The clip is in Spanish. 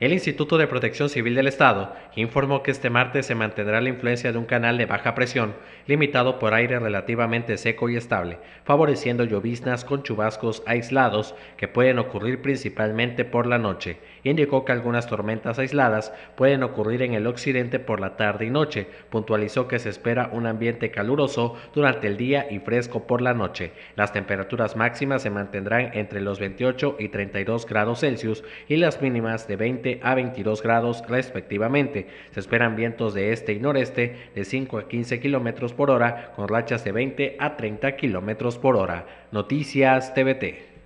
El Instituto de Protección Civil del Estado informó que este martes se mantendrá la influencia de un canal de baja presión limitado por aire relativamente seco y estable, favoreciendo lloviznas con chubascos aislados que pueden ocurrir principalmente por la noche Indicó que algunas tormentas aisladas pueden ocurrir en el occidente por la tarde y noche. Puntualizó que se espera un ambiente caluroso durante el día y fresco por la noche. Las temperaturas máximas se mantendrán entre los 28 y 32 grados Celsius y las mínimas de 20 a 22 grados respectivamente. Se esperan vientos de este y noreste de 5 a 15 kilómetros por hora con rachas de 20 a 30 kilómetros por hora. Noticias TVT.